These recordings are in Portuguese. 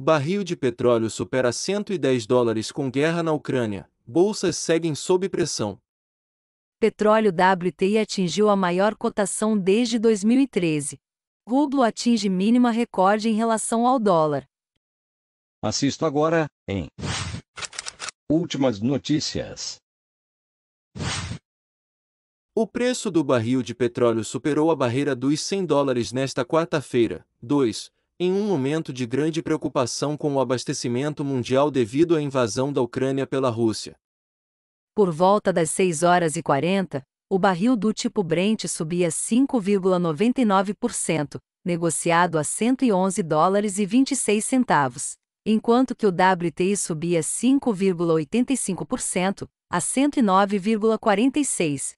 Barril de petróleo supera 110 dólares com guerra na Ucrânia. Bolsas seguem sob pressão. Petróleo WTI atingiu a maior cotação desde 2013. Rublo atinge mínima recorde em relação ao dólar. Assisto agora em Últimas notícias. O preço do barril de petróleo superou a barreira dos 100 dólares nesta quarta-feira, 2, em um momento de grande preocupação com o abastecimento mundial devido à invasão da Ucrânia pela Rússia. Por volta das 6 horas e 40, o barril do tipo Brent subia 5,99%, negociado a 111 dólares e 26 centavos, enquanto que o WTI subia 5,85% a 109,46.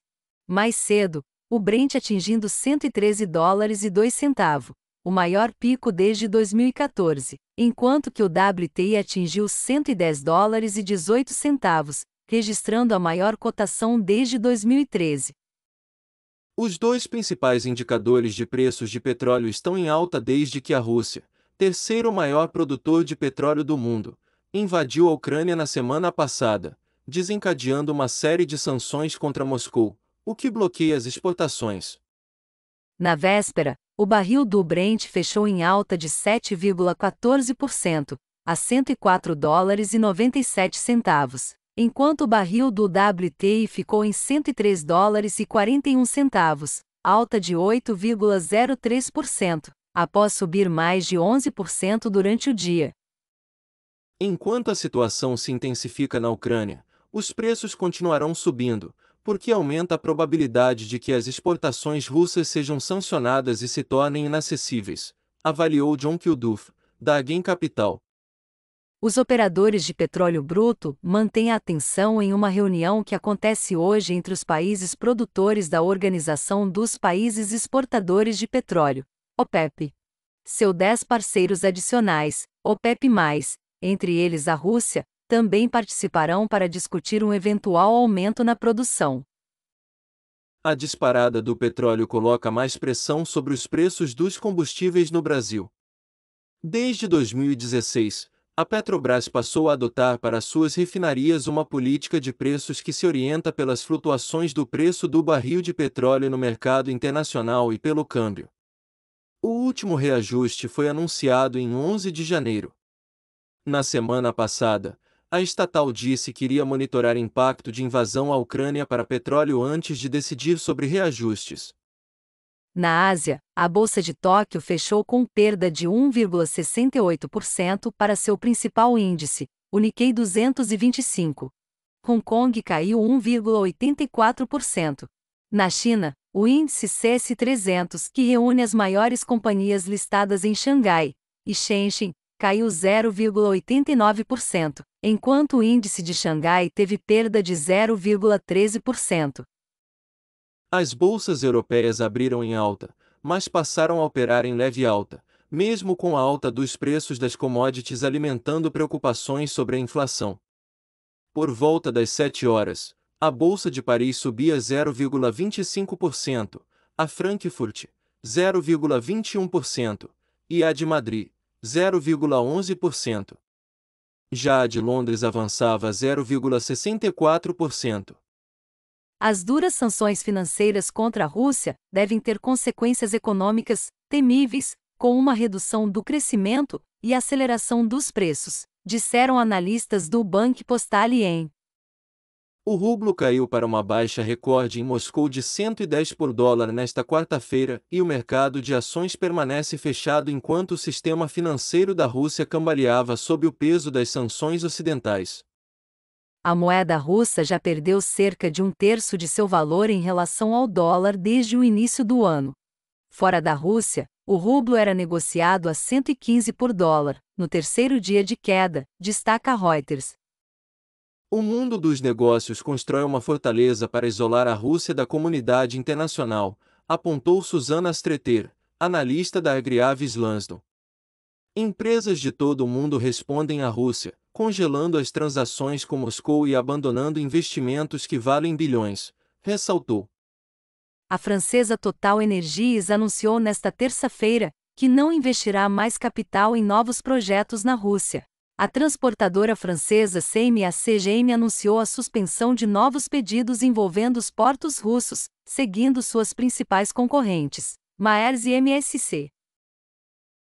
Mais cedo, o Brent atingindo 113 dólares e 2 centavos o maior pico desde 2014, enquanto que o WTI atingiu 110 dólares e 18 centavos, registrando a maior cotação desde 2013. Os dois principais indicadores de preços de petróleo estão em alta desde que a Rússia, terceiro maior produtor de petróleo do mundo, invadiu a Ucrânia na semana passada, desencadeando uma série de sanções contra Moscou, o que bloqueia as exportações. Na véspera, o barril do Brent fechou em alta de 7,14%, a 104 dólares e 97 centavos, enquanto o barril do WTI ficou em 103 dólares e 41 centavos, alta de 8,03%, após subir mais de 11% durante o dia. Enquanto a situação se intensifica na Ucrânia, os preços continuarão subindo, porque aumenta a probabilidade de que as exportações russas sejam sancionadas e se tornem inacessíveis, avaliou John Kilduff, da Again Capital. Os operadores de petróleo bruto mantêm a atenção em uma reunião que acontece hoje entre os países produtores da Organização dos Países Exportadores de Petróleo, OPEP. Seu 10 parceiros adicionais, OPEP+, entre eles a Rússia, também participarão para discutir um eventual aumento na produção. A disparada do petróleo coloca mais pressão sobre os preços dos combustíveis no Brasil. Desde 2016, a Petrobras passou a adotar para suas refinarias uma política de preços que se orienta pelas flutuações do preço do barril de petróleo no mercado internacional e pelo câmbio. O último reajuste foi anunciado em 11 de janeiro. Na semana passada, a estatal disse que iria monitorar impacto de invasão à Ucrânia para petróleo antes de decidir sobre reajustes. Na Ásia, a Bolsa de Tóquio fechou com perda de 1,68% para seu principal índice, o Nikkei 225. Hong Kong caiu 1,84%. Na China, o índice CS300, que reúne as maiores companhias listadas em Xangai e Shenzhen, caiu 0,89%, enquanto o índice de Xangai teve perda de 0,13%. As bolsas europeias abriram em alta, mas passaram a operar em leve alta, mesmo com a alta dos preços das commodities alimentando preocupações sobre a inflação. Por volta das 7 horas, a Bolsa de Paris subia 0,25%, a Frankfurt, 0,21%, e a de Madrid, 0,11%. Já a de Londres avançava 0,64%. As duras sanções financeiras contra a Rússia devem ter consequências econômicas temíveis, com uma redução do crescimento e aceleração dos preços, disseram analistas do Banco Postale em o rublo caiu para uma baixa recorde em Moscou de 110 por dólar nesta quarta-feira e o mercado de ações permanece fechado enquanto o sistema financeiro da Rússia cambaleava sob o peso das sanções ocidentais. A moeda russa já perdeu cerca de um terço de seu valor em relação ao dólar desde o início do ano. Fora da Rússia, o rublo era negociado a 115 por dólar, no terceiro dia de queda, destaca Reuters, o mundo dos negócios constrói uma fortaleza para isolar a Rússia da comunidade internacional, apontou Susana Astreter, analista da Agriavis Lansdon. Empresas de todo o mundo respondem à Rússia, congelando as transações com Moscou e abandonando investimentos que valem bilhões, ressaltou. A francesa Total Energies anunciou nesta terça-feira que não investirá mais capital em novos projetos na Rússia a transportadora francesa CMA-CGM anunciou a suspensão de novos pedidos envolvendo os portos russos, seguindo suas principais concorrentes, Maersk e MSC.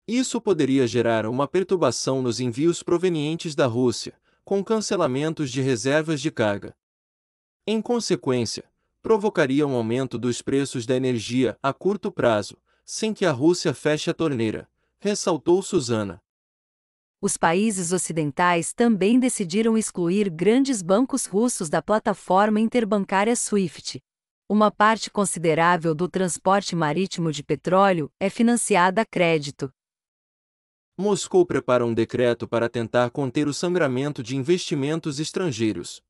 Isso poderia gerar uma perturbação nos envios provenientes da Rússia, com cancelamentos de reservas de carga. Em consequência, provocaria um aumento dos preços da energia a curto prazo, sem que a Rússia feche a torneira, ressaltou Suzana os países ocidentais também decidiram excluir grandes bancos russos da plataforma interbancária SWIFT. Uma parte considerável do transporte marítimo de petróleo é financiada a crédito. Moscou prepara um decreto para tentar conter o sangramento de investimentos estrangeiros.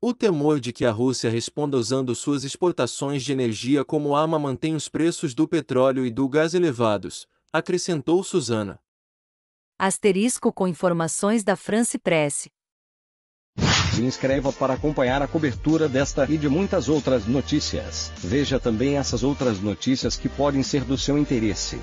O temor de que a Rússia responda usando suas exportações de energia como arma mantém os preços do petróleo e do gás elevados, acrescentou Suzana. Asterisco com informações da France Press. Se inscreva para acompanhar a cobertura desta e de muitas outras notícias. Veja também essas outras notícias que podem ser do seu interesse.